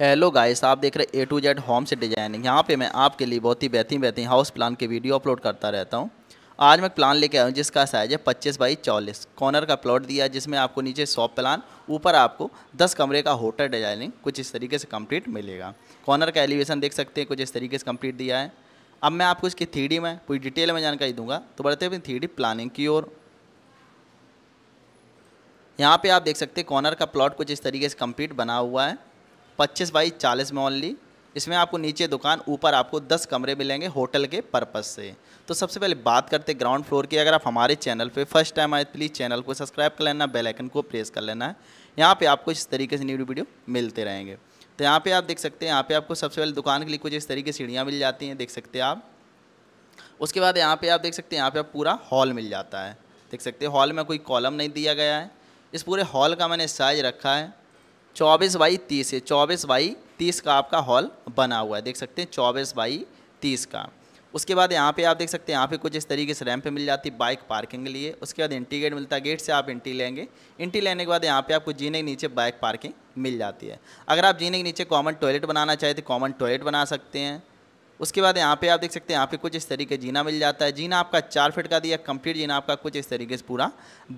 hello guys आप देख रहे हैं ए टू जेड होम से डिजाइनिंग यहाँ पे मैं आपके लिए बहुत ही बेहतरीन बेहतरीन हाउस प्लान के वीडियो अपलोड करता रहता हूँ आज मैं प्लान लेके आया हूँ जिसका साइज़ है पच्चीस बाई चौलीस कॉर्नर का प्लॉट दिया जिसमें आपको नीचे सॉप प्लान ऊपर आपको दस कमरे का होटल डिजाइनिंग कुछ इस तरीके से कम्प्लीट मिलेगा कॉर्नर का एलिवेशन देख सकते हैं कुछ इस तरीके से कम्प्लीट दिया है अब मैं आपको इसकी थ्री में पूरी डिटेल में जानकारी दूंगा तो बढ़ते हुए थ्री प्लानिंग की ओर यहाँ पे आप देख सकते हैं कॉर्नर का प्लॉट कुछ इस तरीके से कंप्लीट बना हुआ है पच्चीस बाई चालीस में ओनली इसमें आपको नीचे दुकान ऊपर आपको दस कमरे मिलेंगे होटल के पर्पज़ से तो सबसे पहले बात करते ग्राउंड फ्लोर की अगर आप हमारे चैनल पे फर्स्ट टाइम आए प्लीज़ चैनल को सब्सक्राइब कर लेना बेल आइकन को प्रेस कर लेना है यहाँ पे आपको इस तरीके से न्यू वीडियो मिलते रहेंगे तो यहाँ पे आप देख सकते हैं यहाँ पे आपको सबसे पहले दुकान के लिए कुछ इस तरीके सीढ़ियाँ मिल जाती हैं देख सकते हैं आप उसके बाद यहाँ पर आप देख सकते हैं यहाँ पर आप पूरा हॉल मिल जाता है देख सकते हैं हॉल में कोई कॉलम नहीं दिया गया है इस पूरे हॉल का मैंने साइज रखा है चौबीस बाई तीस है चौबीस बाई तीस का आपका हॉल बना हुआ है देख सकते हैं चौबीस बाई तीस का उसके बाद यहाँ पे आप देख सकते हैं यहाँ पे कुछ इस तरीके से रैंप मिल जाती है बाइक पार्किंग के लिए उसके बाद एंटी गेट मिलता है गेट से आप एंट्री लेंगे एंट्री लेने के बाद यहाँ पे आपको जीने के नीचे बाइक पार्किंग मिल जाती है अगर आप जीने के नीचे कॉमन टॉयलेट बनाना चाहें तो कॉमन टॉयलेट बना सकते हैं उसके बाद यहाँ पे आप देख सकते हैं यहाँ पे कुछ इस तरीके जीना मिल जाता है जीना आपका चार फिट का दिया कंप्लीट जीना आपका कुछ इस तरीके से पूरा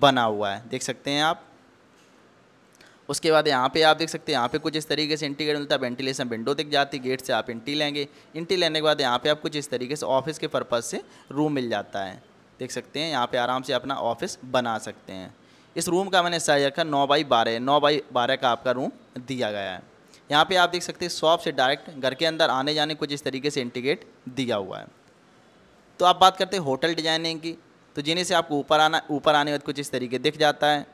बना हुआ है देख सकते हैं आप उसके बाद यहाँ पे आप देख सकते हैं यहाँ पे कुछ इस तरीके से इंटीग्रेट मिलता है वेंटिलेशन विंडो दिख जाती है गेट से आप इंटी लेंगे इंटी लेने के बाद यहाँ पे आप कुछ इस तरीके से ऑफिस के पर्पज़ से रूम मिल जाता है देख सकते हैं यहाँ पर आराम से अपना ऑफिस बना सकते हैं इस रूम का मैंने साइज रखा नौ बाई बारह नौ बाई बारह का आपका रूम दिया गया है यहाँ पर आप देख सकते हैं शॉप से डायरेक्ट घर के अंदर आने जाने कुछ इस तरीके से इंटीग्रेट दिया हुआ है तो आप बात करते हैं होटल डिजाइनिंग की तो जिन्हें से आपको ऊपर आना ऊपर आने के बाद कुछ इस तरीके दिख जाता है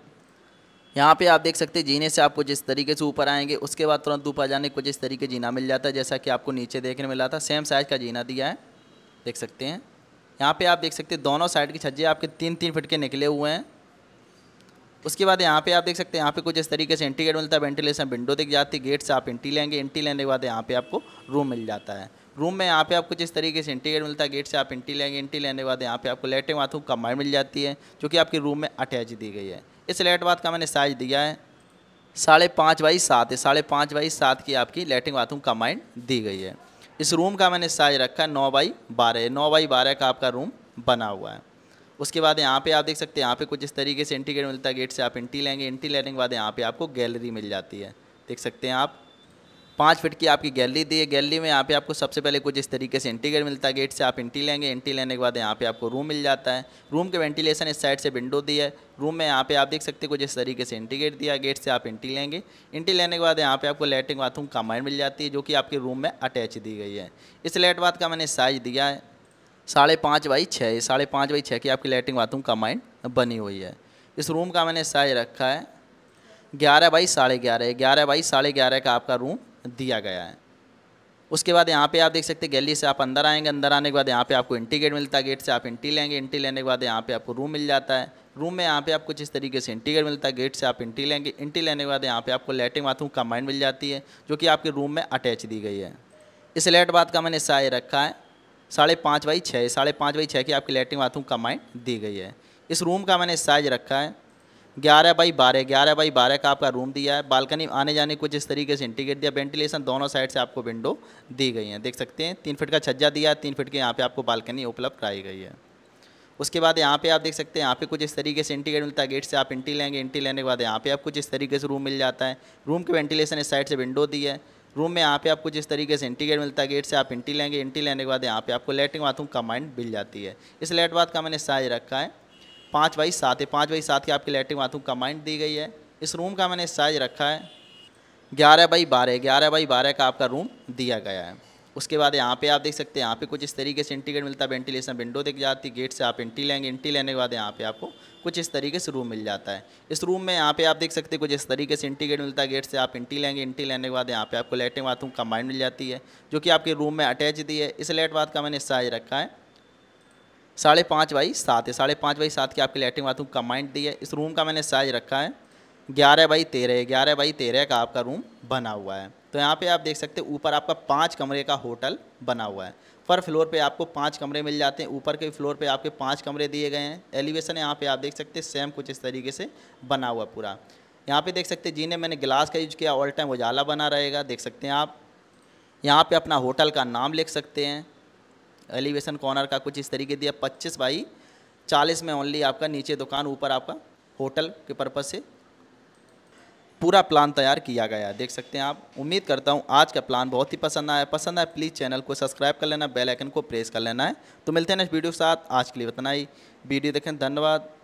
यहाँ पे आप देख सकते हैं जीने से आपको जिस तरीके से ऊपर आएंगे उसके बाद तुरंत ऊपर जाने को जिस तरीके जीना मिल जाता है जैसा कि आपको नीचे देखने मिला था सेम साइज़ का जीना दिया है देख सकते हैं यहाँ पे आप देख सकते हैं दोनों साइड की छज्जे आपके तीन तीन फिट के निकले हुए हैं उसके बाद यहाँ पे आप देख सकते हैं यहाँ पे कुछ इस तरीके से गेट मिलता है वेंटिलेशन विंडो दिख जाती है गेट से आप एंट्री लेंगे एंट्री लेने के बाद यहाँ पे आपको रूम मिल जाता है रूम में यहाँ पे आपको जिस तरीके से इंटीगेट मिलता है गेट से आप इंटी लेंगे इंटी लेने के बाद यहाँ पे आपको लेटे बाथरूम कमाई मिल जाती है जो कि आपके रूम में अटैच दी गई है इस लेट बाथ का मैंने साइज दिया है साढ़े पाँच बाई सात है साढ़े पाँच बाई सात की आपकी लेटरिन बाथरूम कंबाइंड दी गई है इस रूम का मैंने साइज रखा है नौ बाई बारह नौ बाई बारह का आपका रूम बना हुआ है उसके बाद यहाँ पे आप देख सकते हैं यहाँ पे कुछ इस तरीके से इंटीग्रेट मिलता है गेट से आप इंटी लेंगे इंटी लेने के बाद यहाँ पे आपको गैलरी मिल जाती है देख सकते हैं आप पाँच फिट की आपकी गैलरी दी है गैलरी में यहाँ पे आपको सबसे पहले कुछ इस तरीके से इंटीगेट मिलता है गेट से आप इंटी लेंगे इंटी लेने के बाद यहाँ पे आपको रूम मिल जाता है रूम के वेंटिलेशन इस साइड से विंडो दी है रूम में यहाँ पे आप देख सकते हैं कुछ इस तरीके से इंटीगेट दिया गेट से आप इंटी लेंगे इंटी लेने के बाद यहाँ पे आपको लेटरिन बाथरूम कमाइंड मिल जाती है जो कि आपके रूम में अटैच दी गई है इस लेट बाथ का मैंने साइज दिया है साढ़े पाँच बाई छः साढ़े पाँच बाई छः की आपकी लेटरिन बाथरूम कमांड बनी हुई है इस रूम का मैंने साइज रखा है ग्यारह बाई साढ़े ग्यारह ग्यारह बाई साढ़े ग्यारह का आपका रूम दिया गया है उसके बाद यहाँ पे आप देख सकते हैं गैली से आप अंदर आएंगे अंदर आने के बाद यहाँ पे आपको एंट्री गेट मिलता है गेट से आप एंट्री लेंगे एंट्री लेने के बाद यहाँ पे आपको रूम मिल जाता है रूम में यहाँ पे आपको जिस तरीके से एंट्री गेट मिलता है गेट से आप एंट्री लेंगे एंट्री लेने के बाद यहाँ पे आपको लेटिंग बाथरूम कम्बाइंड मिल जाती है जो कि आपके रूम में अटैच दी गई है इस लेट बाथ का मैंने साय रखा है साढ़े पाँच बाई छः साढ़े पाँच बाई छः की आपकी लेटिंग बाथरूम कम्बाइंड दी गई है इस रूम का मैंने साइज रखा है ग्यारह बाई बारह ग्यारह बाई बारह का आपका रूम दिया है बालकनी आने जाने को जिस तरीके से इंटीग्रेट दिया वेंटिलेशन दोनों साइड से आपको विंडो दी गई है देख सकते हैं तीन फिट का छज्जा दिया है तीन फिट के यहाँ पे आपको बालकनी उपलब्ध कराई गई है उसके बाद यहाँ पे आप देख सकते हैं यहाँ पे कुछ इस तरीके से इंटीग्रेट मिलता है गेट से आप इंटी लेंगे इंटी लेने के बाद यहाँ पे आप कुछ इस तरीके से रूम मिल जाता है रूम के वेंटिलेशन इस साइड से विंडो दी है रूम में यहाँ पे आपको जिस तरीके से इंटीग्रेट मिलता है गेट से आप इंटी लेंगे इंटी लेने के बाद यहाँ पे आपको लेटिंग बाथरूम कमाइंड मिल जाती है इस लेट बाथ का मैंने साइज रखा है पाँच बाई सात है पाँच बाई सात की आपकी लेटरिन बाथरूम कम्बाइंड दी गई है इस रूम का मैंने साइज रखा है ग्यारह बाई बारह ग्यारह बाई बारह का आपका रूम दिया गया है उसके बाद यहाँ पे आप देख सकते हैं यहाँ पे कुछ इस तरीके से इंटीगेट मिलता है वेंटिलेशन विंडो दिख जाती है गेट से आप इंटी लेंगे इंटी लेने के बाद यहाँ पे आपको कुछ इस तरीके से रूम मिल जाता है इस रूम में यहाँ पे आप देख सकते हैं कुछ इस तरीके से इंटीगेट मिलता है गेट से आप इंटी लेंगे इंटी लेने के बाद यहाँ पे आपको लेटरिंग बाथरूम कंबाइंड मिल जाती है जो कि आपके रूम में अटैच दी है इस लेट बाथ का मैंने साइज रखा है साढ़े पाँच बाई सात है साढ़े पाँच बाई सात की आपकी लेटरिन बाथरूम कमाइंड दी है इस रूम का मैंने साइज रखा है ग्यारह बाई तेरह ग्यारह बाई तेरह का आपका रूम बना हुआ है तो यहाँ पे आप देख सकते हैं ऊपर आपका पाँच कमरे का होटल बना हुआ है पर फ्लोर पे आपको पाँच कमरे मिल जाते हैं ऊपर के फ्लोर पे आपके पाँच कमरे दिए गए हैं एलिवेशन यहाँ पे आप देख सकते हैं सेम कुछ इस तरीके से बना हुआ पूरा यहाँ पे देख सकते हैं जीने मैंने गिलास का यूज़ किया ऑल टाइम उजाला बना रहेगा देख सकते हैं आप यहाँ पर अपना होटल का नाम लिख सकते हैं एलिवेशन कॉर्नर का कुछ इस तरीके दिया पच्चीस बाई चालीस में ओनली आपका नीचे दुकान ऊपर आपका होटल के पर्पज़ से पूरा प्लान तैयार किया गया है देख सकते हैं आप उम्मीद करता हूँ आज का प्लान बहुत ही पसंद आया पसंद आया प्लीज़ चैनल को सब्सक्राइब कर लेना बेल आइकन को प्रेस कर लेना है तो मिलते हैं नेक्स्ट वीडियो के साथ आज के लिए बतना ही वीडियो देखें धन्यवाद